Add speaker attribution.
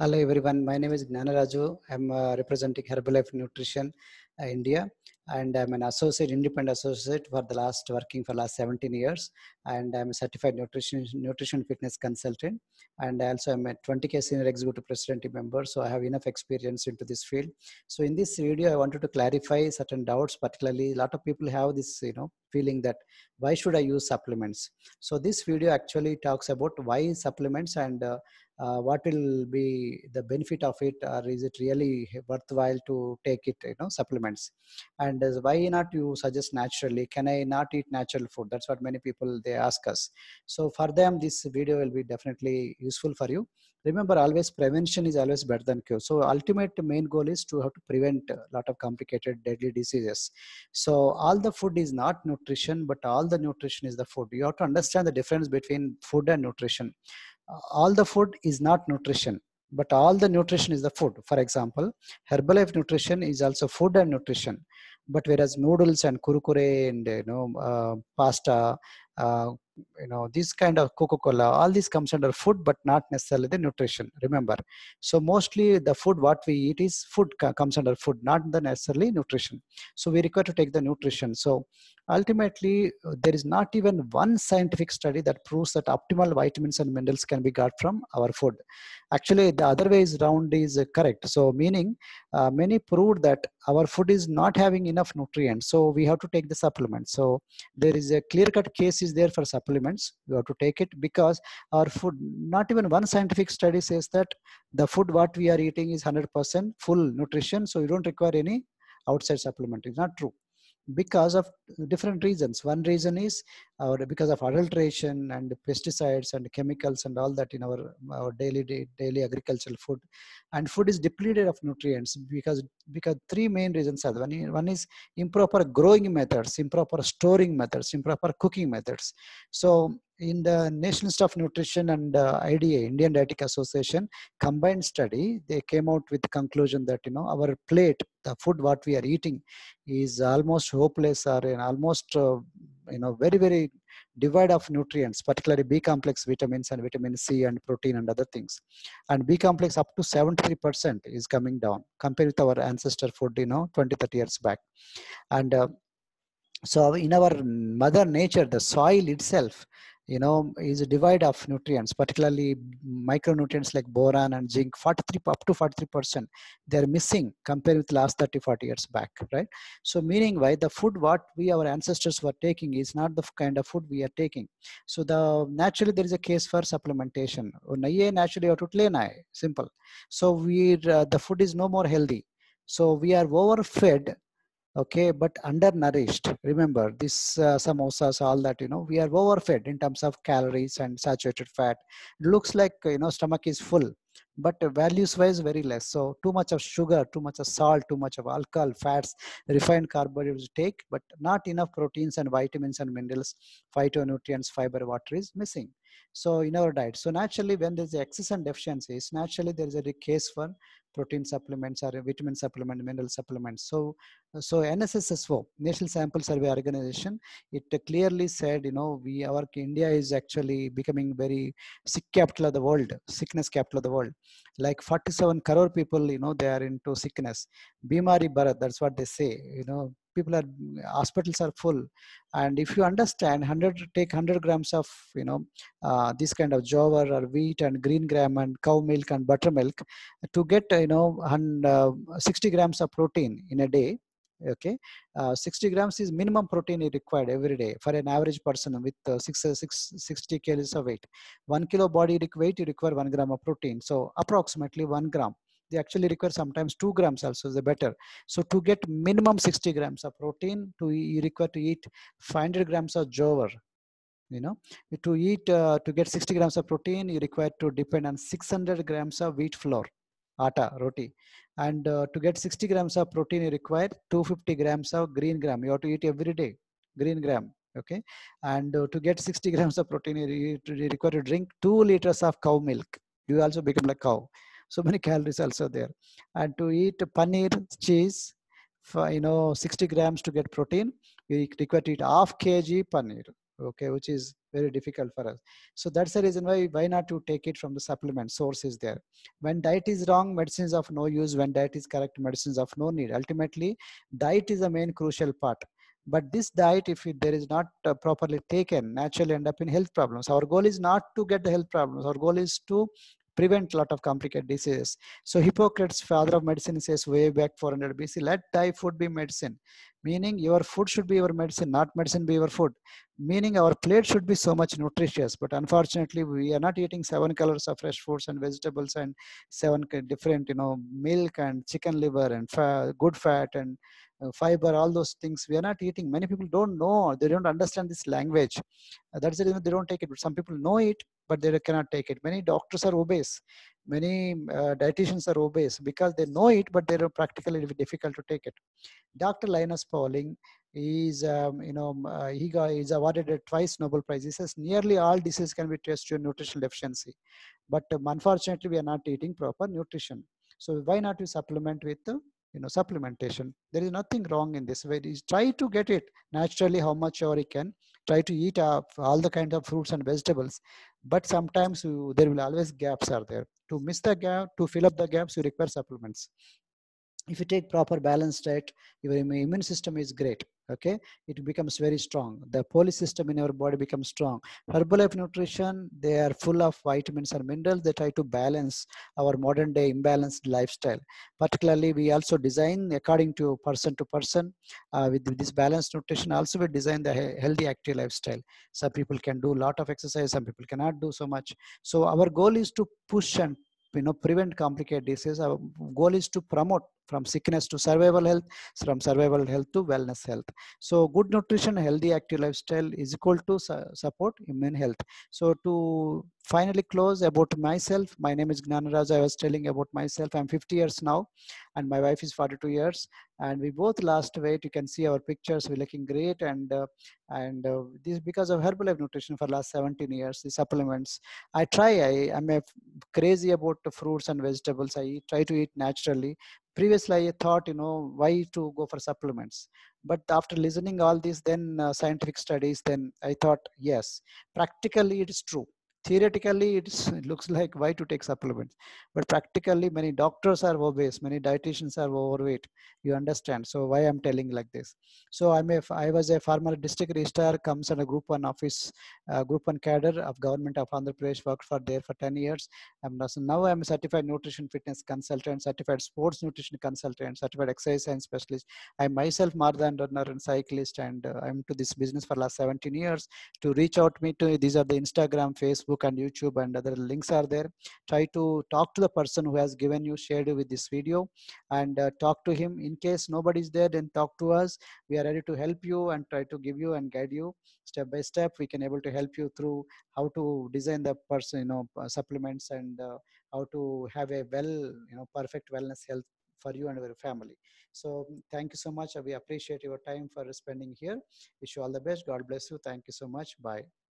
Speaker 1: Hello everyone, my name is Gnana Raju. I'm uh, representing Herbalife Nutrition uh, India and I'm an associate, independent associate for the last working for last 17 years. And I'm a certified nutrition, nutrition fitness consultant. And also I'm a 20K senior executive president member. So I have enough experience into this field. So in this video, I wanted to clarify certain doubts, particularly a lot of people have this, you know, feeling that why should I use supplements? So this video actually talks about why supplements and uh, uh, what will be the benefit of it or is it really worthwhile to take it you know supplements and uh, why not you suggest naturally can i not eat natural food that's what many people they ask us so for them this video will be definitely useful for you remember always prevention is always better than cure so ultimate main goal is to have to prevent a lot of complicated deadly diseases so all the food is not nutrition but all the nutrition is the food you have to understand the difference between food and nutrition all the food is not nutrition but all the nutrition is the food for example herbalife nutrition is also food and nutrition but whereas noodles and kurkure and you know uh, pasta uh, you know this kind of coca-cola all this comes under food but not necessarily the nutrition remember so mostly the food what we eat is food comes under food not the necessarily nutrition so we require to take the nutrition so ultimately uh, there is not even one scientific study that proves that optimal vitamins and minerals can be got from our food actually the other way is round is correct so meaning uh, many proved that our food is not having enough nutrients so we have to take the supplement so there is a clear cut case is there for supplement supplements you have to take it because our food not even one scientific study says that the food what we are eating is 100% full nutrition so you don't require any outside supplement it's not true because of different reasons. One reason is our, because of adulteration and pesticides and chemicals and all that in our, our daily daily agricultural food. And food is depleted of nutrients because because three main reasons are one, one is improper growing methods, improper storing methods, improper cooking methods. So in the National Institute of Nutrition and uh, IDA, Indian Dietetic Association, combined study, they came out with the conclusion that, you know, our plate, the food what we are eating is almost hopeless or almost, uh, you know, very, very devoid of nutrients, particularly B complex vitamins and vitamin C and protein and other things. And B complex up to 73% is coming down compared with our ancestor food, you know, 20, 30 years back. And uh, so in our mother nature, the soil itself you know is a divide of nutrients particularly micronutrients like boron and zinc 43 up to 43 percent they're missing compared with last 30 40 years back right so meaning why the food what we our ancestors were taking is not the kind of food we are taking so the naturally there is a case for supplementation oh, naturally or simple so we uh, the food is no more healthy so we are overfed okay but undernourished remember this uh, samosas all that you know we are overfed in terms of calories and saturated fat it looks like you know stomach is full but values wise very less so too much of sugar too much of salt too much of alcohol fats refined carbohydrates take but not enough proteins and vitamins and minerals phytonutrients fiber water is missing so in our diet so naturally when there's excess and deficiencies naturally there is a case for protein supplements or vitamin supplement mineral supplements so so nssso national sample survey organization it clearly said you know we our india is actually becoming very sick capital of the world sickness capital of the world world like 47 crore people you know they are into sickness bimari bharat that's what they say you know people are hospitals are full and if you understand 100 take 100 grams of you know uh, this kind of jowar or wheat and green gram and cow milk and buttermilk to get you know hundred sixty uh, 60 grams of protein in a day okay uh, 60 grams is minimum protein required every day for an average person with uh, six, uh, six, 60 kgs of weight one kilo body weight you require one gram of protein so approximately one gram they actually require sometimes 2 grams also the better so to get minimum 60 grams of protein to you require to eat 500 grams of jowar you know to eat uh, to get 60 grams of protein you require to depend on 600 grams of wheat flour atta, roti. And uh, to get 60 grams of protein, you require 250 grams of green gram. You have to eat every day, green gram. Okay. And uh, to get 60 grams of protein, you, you require to drink 2 liters of cow milk. You also become like cow. So many calories also there. And to eat paneer, cheese, for, you know, 60 grams to get protein, you require to eat half kg paneer okay which is very difficult for us so that's the reason why why not to take it from the supplement source is there when diet is wrong medicines of no use when diet is correct medicines of no need ultimately diet is the main crucial part but this diet if it, there is not uh, properly taken naturally end up in health problems our goal is not to get the health problems our goal is to prevent a lot of complicated diseases. So Hippocrates, father of medicine, says way back 400 BC, let thy food be medicine. Meaning your food should be your medicine, not medicine be your food. Meaning our plate should be so much nutritious, but unfortunately we are not eating seven colors of fresh fruits and vegetables and seven different, you know, milk and chicken liver and good fat and uh, fiber, all those things we are not eating. Many people don't know, they don't understand this language. Uh, That's the reason they don't take it. But some people know it, but they cannot take it. Many doctors are obese. Many uh, dietitians are obese because they know it, but they're practically difficult to take it. Dr. Linus Pauling is, um, you know, uh, he got, he's awarded a twice Nobel Prize. He says nearly all diseases can be traced to nutritional deficiency. But um, unfortunately, we are not eating proper nutrition. So why not you supplement with the uh, you know supplementation there is nothing wrong in this way is try to get it naturally how much or you can try to eat up all the kinds of fruits and vegetables but sometimes you, uh, there will always gaps are there to miss the gap to fill up the gaps you require supplements if you take proper balanced diet your immune system is great okay it becomes very strong the polysystem in our body becomes strong herbalife nutrition they are full of vitamins and minerals they try to balance our modern day imbalanced lifestyle particularly we also design according to person to person uh, with this balanced nutrition also we design the healthy active lifestyle some people can do a lot of exercise some people cannot do so much so our goal is to push and you know prevent complicated diseases our goal is to promote from sickness to survival health, from survival health to wellness health. So good nutrition, healthy active lifestyle is equal to su support immune health. So to finally close about myself, my name is Gnanaraj. I was telling about myself. I'm 50 years now and my wife is 42 years and we both lost weight. You can see our pictures. We're looking great and uh, and uh, this because of life Nutrition for last 17 years, the supplements. I try. I am crazy about fruits and vegetables. I eat, try to eat naturally previously i thought you know why to go for supplements but after listening all these then uh, scientific studies then i thought yes practically it is true theoretically it looks like why to take supplements but practically many doctors are obese many dietitians are overweight you understand so why i'm telling like this so i'm a i was a former district registrar comes in a group one office uh, group one cadre of government of andhra pradesh worked for there for 10 years i'm so now i'm a certified nutrition fitness consultant certified sports nutrition consultant certified exercise science specialist i myself more than runner and cyclist and uh, i'm to this business for last 17 years to reach out me to these are the instagram facebook Facebook and YouTube and other links are there. Try to talk to the person who has given you, shared with this video and uh, talk to him. In case nobody is there, then talk to us. We are ready to help you and try to give you and guide you step by step. We can able to help you through how to design the person, you know, uh, supplements and uh, how to have a well, you know, perfect wellness health for you and your family. So thank you so much. We appreciate your time for spending here. Wish you all the best. God bless you. Thank you so much. Bye.